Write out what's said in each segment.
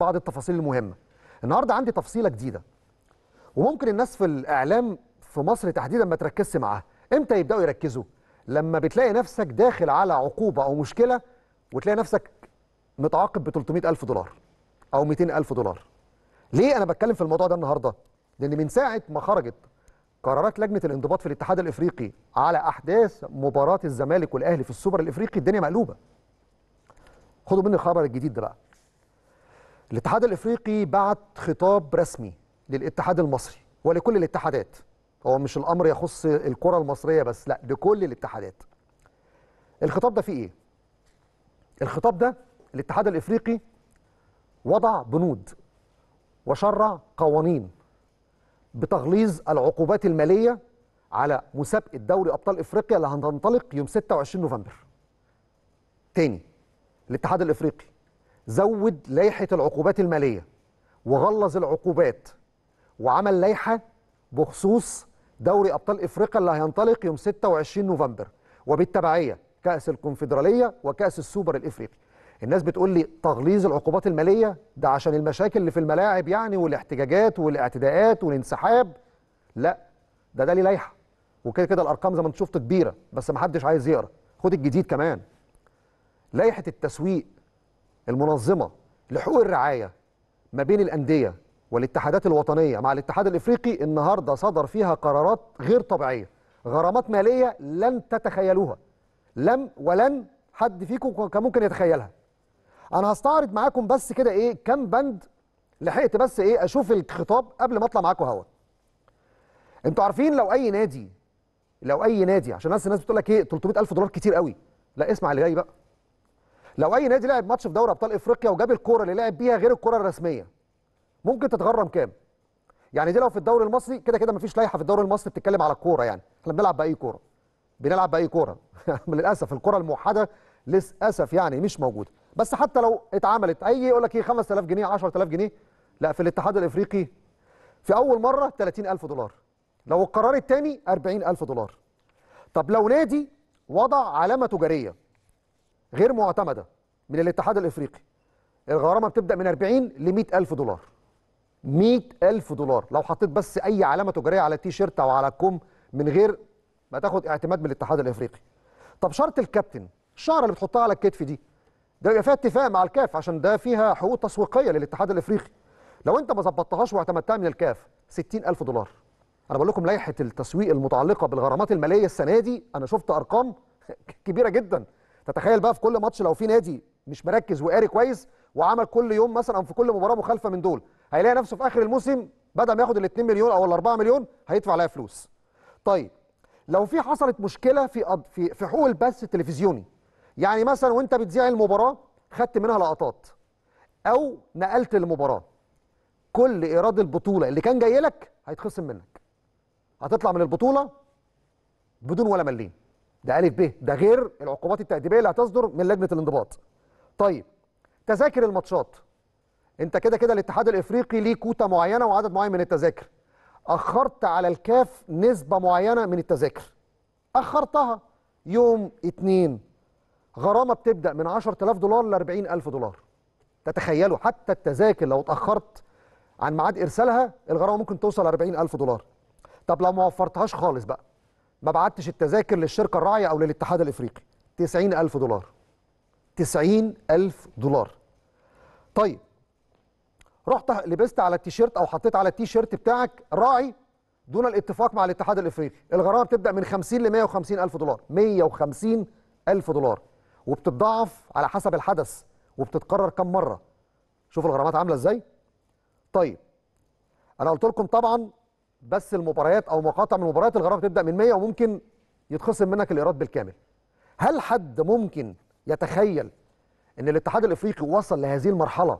بعض التفاصيل المهمه النهارده عندي تفصيله جديده وممكن الناس في الاعلام في مصر تحديدا ما تركزش معاها امتى يبداوا يركزوا لما بتلاقي نفسك داخل على عقوبه او مشكله وتلاقي نفسك متعاقب ب 300 الف دولار او 200 الف دولار ليه انا بتكلم في الموضوع ده النهارده لان من ساعه ما خرجت قرارات لجنه الانضباط في الاتحاد الافريقي على احداث مباراه الزمالك والاهلي في السوبر الافريقي الدنيا مقلوبه خدوا مني الخبر الجديد ده بقى الاتحاد الافريقي بعت خطاب رسمي للاتحاد المصري ولكل الاتحادات هو مش الامر يخص الكره المصريه بس لا لكل الاتحادات الخطاب ده فيه ايه الخطاب ده الاتحاد الافريقي وضع بنود وشرع قوانين بتغليظ العقوبات الماليه على مسابقه دوري ابطال افريقيا اللي هتنطلق يوم 26 نوفمبر تاني الاتحاد الافريقي زود لائحه العقوبات الماليه وغلظ العقوبات وعمل لائحه بخصوص دوري ابطال افريقيا اللي هينطلق يوم 26 نوفمبر وبالتبعيه كاس الكونفدراليه وكاس السوبر الافريقي الناس بتقول لي تغليظ العقوبات الماليه ده عشان المشاكل اللي في الملاعب يعني والاحتجاجات والاعتداءات والانسحاب لا ده ده لي لائحه وكده كده الارقام زي ما انت شفت كبيره بس ما حدش عايز يقرا خد الجديد كمان لائحه التسويق المنظمه لحقوق الرعايه ما بين الانديه والاتحادات الوطنيه مع الاتحاد الافريقي النهارده صدر فيها قرارات غير طبيعيه غرامات ماليه لن تتخيلوها لم ولن حد فيكم كان ممكن يتخيلها انا هستعرض معاكم بس كده ايه كم بند لحقت بس ايه اشوف الخطاب قبل ما اطلع معاكم هوا انتوا عارفين لو اي نادي لو اي نادي عشان بس الناس بتقول لك ايه 300000 دولار كتير قوي لا اسمع اللي جاي بقى لو اي نادي لعب ماتش في دوري ابطال افريقيا وجاب الكوره اللي لعب بيها غير الكوره الرسميه ممكن تتغرم كام يعني دي لو في الدوري المصري كده كده مفيش لائحه في الدوري المصري بتتكلم على الكوره يعني احنا بنلعب باي كوره بنلعب باي كوره للاسف الكوره الموحده للاسف يعني مش موجوده بس حتى لو اتعملت اي يقول لك ايه 5000 جنيه 10000 جنيه لا في الاتحاد الافريقي في اول مره 30000 دولار لو القرار الثاني 40000 دولار طب لو نادي وضع علامه تجاريه غير معتمده من الاتحاد الافريقي الغرامه بتبدا من 40 ل 100000 دولار 100000 دولار لو حطيت بس اي علامه تجاريه على شيرت او على الكم من غير ما تاخد اعتماد من الاتحاد الافريقي طب شرط الكابتن الشعره اللي بتحطها على الكتف دي ده يبقى فيها اتفاق مع الكاف عشان ده فيها حقوق تسويقيه للاتحاد الافريقي لو انت ما ظبطتهاش واعتمدتها من الكاف 60000 دولار انا بقول لكم لائحه التسويق المتعلقه بالغرامات الماليه السنه دي انا شفت ارقام كبيره جدا تتخيل بقى في كل ماتش لو في نادي مش مركز وقاري كويس وعمل كل يوم مثلا او في كل مباراه مخالفه من دول هيلاقي نفسه في اخر الموسم بدل ما ياخد ال 2 مليون او ال 4 مليون هيدفع عليها فلوس. طيب لو في حصلت مشكله في في في حقوق البث التلفزيوني يعني مثلا وانت بتذيع المباراه خدت منها لقطات او نقلت المباراه كل ايراد البطوله اللي كان جاي لك هيتخصم منك هتطلع من البطوله بدون ولا مليم ده ألف ب ده غير العقوبات التأديبية اللي هتصدر من لجنة الانضباط طيب تذاكر الماتشات انت كده كده الاتحاد الافريقي ليه كوتا معينه وعدد معين من التذاكر اخرت على الكاف نسبه معينه من التذاكر اخرتها يوم اتنين غرامه بتبدا من 10000 دولار ل 40000 دولار تتخيلوا حتى التذاكر لو اتاخرت عن ميعاد ارسالها الغرامه ممكن توصل 40000 دولار طب لو ما وفرتهاش خالص بقى ما بعتش التذاكر للشركه الراعيه او للاتحاد الافريقي 90000 دولار 90000 دولار طيب رحت لبست على التيشيرت او حطيت على التيشيرت بتاعك راعي دون الاتفاق مع الاتحاد الافريقي الغرامه بتبدا من 50 ل 150 الف دولار 150 الف دولار وبتتضاعف على حسب الحدث وبتتكرر كم مره شوف الغرامات عامله ازاي طيب انا قلت لكم طبعا بس المباريات او مقاطع من مباريات الغرامه تبدا من 100 وممكن يتخصم منك الايراد بالكامل هل حد ممكن يتخيل ان الاتحاد الافريقي وصل لهذه المرحله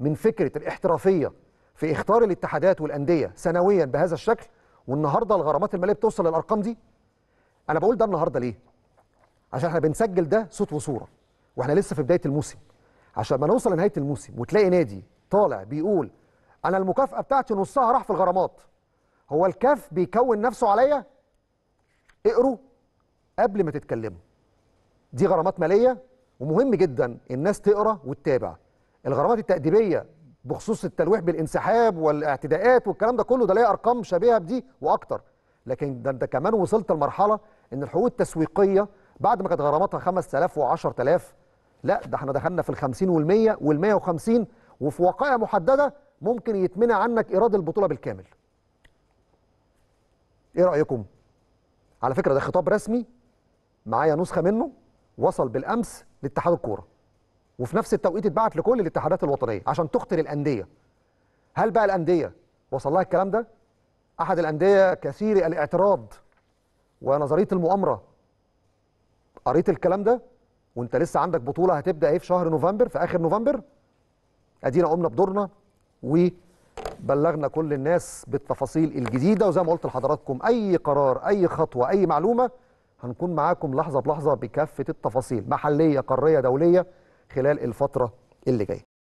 من فكره الاحترافيه في اختيار الاتحادات والانديه سنويا بهذا الشكل والنهارده الغرامات الماليه بتوصل للارقام دي انا بقول ده النهارده ليه عشان احنا بنسجل ده صوت وصوره واحنا لسه في بدايه الموسم عشان ما نوصل لنهايه الموسم وتلاقي نادي طالع بيقول انا المكافاه بتاعتي نصها راح في الغرامات هو الكاف بيكون نفسه عليا اقروا قبل ما تتكلموا دي غرامات ماليه ومهم جدا الناس تقرا وتتابع الغرامات التأديبية بخصوص التلويح بالانسحاب والاعتداءات والكلام ده كله ده ليه أرقام شبيهة بدي وأكتر لكن ده أنت كمان وصلت لمرحلة إن الحقوق التسويقية بعد ما كانت غراماتها 5000 و10000 لا ده احنا دخلنا في ال 50 وال 100 وال 150 وفي وقائع محددة ممكن يتمنع عنك إيراد البطولة بالكامل ايه رايكم على فكره ده خطاب رسمي معايا نسخه منه وصل بالامس لاتحاد الكوره وفي نفس التوقيت اتبعت لكل الاتحادات الوطنيه عشان تقتل الانديه هل بقى الانديه وصل لها الكلام ده احد الانديه كثير الاعتراض ونظريه المؤامره قريت الكلام ده وانت لسه عندك بطوله هتبدا ايه في شهر نوفمبر في اخر نوفمبر ادينا قمنا بدورنا و بلغنا كل الناس بالتفاصيل الجديده وزي ما قلت لحضراتكم اي قرار اي خطوه اي معلومه هنكون معاكم لحظه بلحظه بكافه التفاصيل محليه قاريه دوليه خلال الفتره اللي جايه